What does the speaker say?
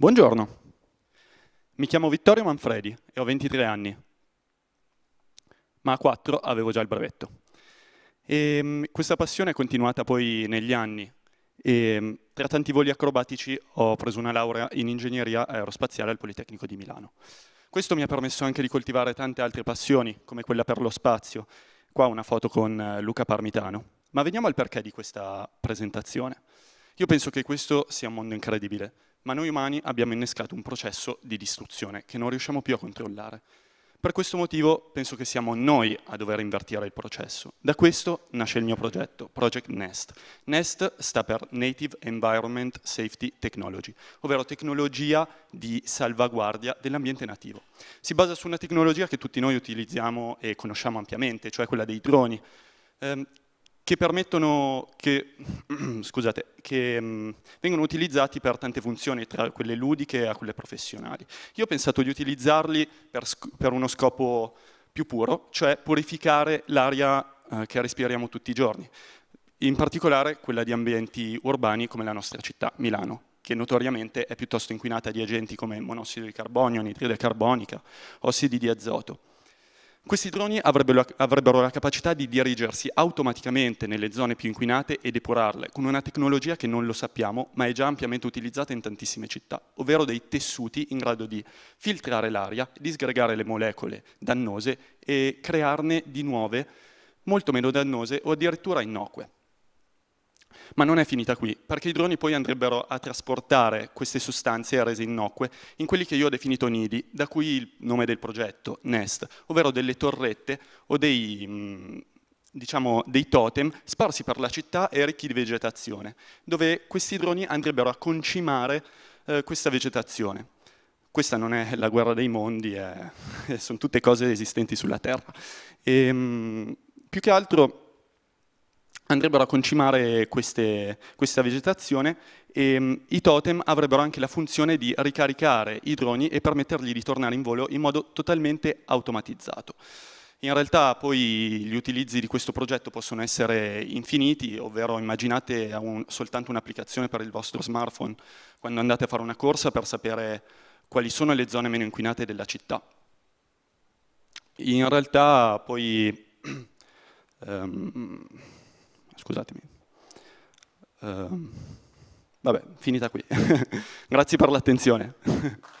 Buongiorno, mi chiamo Vittorio Manfredi e ho 23 anni, ma a 4 avevo già il brevetto. E ehm, questa passione è continuata poi negli anni e ehm, tra tanti voli acrobatici ho preso una laurea in ingegneria aerospaziale al Politecnico di Milano. Questo mi ha permesso anche di coltivare tante altre passioni, come quella per lo spazio. Qua una foto con eh, Luca Parmitano. Ma veniamo al perché di questa presentazione. Io penso che questo sia un mondo incredibile, ma noi umani abbiamo innescato un processo di distruzione che non riusciamo più a controllare. Per questo motivo penso che siamo noi a dover invertire il processo. Da questo nasce il mio progetto, Project NEST. NEST sta per Native Environment Safety Technology, ovvero tecnologia di salvaguardia dell'ambiente nativo. Si basa su una tecnologia che tutti noi utilizziamo e conosciamo ampiamente, cioè quella dei droni. Ehm, che permettono, che, scusate, che mh, mm, vengono utilizzati per tante funzioni, tra quelle ludiche a quelle professionali. Io ho pensato di utilizzarli per, per uno scopo più puro, cioè purificare l'aria eh, che respiriamo tutti i giorni, in particolare quella di ambienti urbani come la nostra città, Milano che notoriamente è piuttosto inquinata di agenti come monossido di carbonio, nitride carbonica, ossidi di azoto. Questi droni avrebbero, avrebbero la capacità di dirigersi automaticamente nelle zone più inquinate e depurarle, con una tecnologia che non lo sappiamo, ma è già ampiamente utilizzata in tantissime città, ovvero dei tessuti in grado di filtrare l'aria, disgregare le molecole dannose e crearne di nuove molto meno dannose o addirittura innocue. Ma non è finita qui, perché i droni poi andrebbero a trasportare queste sostanze rese innocue in quelli che io ho definito nidi, da cui il nome del progetto, Nest, ovvero delle torrette o dei, mm, diciamo, dei totem sparsi per la città e ricchi di vegetazione, dove questi droni andrebbero a concimare eh, questa vegetazione. Questa non è la guerra dei mondi, è, sono tutte cose esistenti sulla Terra. E, ehm, più che altro andrebbero a concimare queste, questa vegetazione e mm, i totem avrebbero anche la funzione di ricaricare i droni e permettergli di tornare in volo in modo totalmente automatizzato. In realtà poi gli utilizzi di questo progetto possono essere infiniti, ovvero immaginate un, soltanto un'applicazione per il vostro smartphone quando andate a fare una corsa per sapere quali sono le zone meno inquinate della città. In realtà poi... Um, scusatemi. Uh, vabbè, finita qui. Grazie per l'attenzione.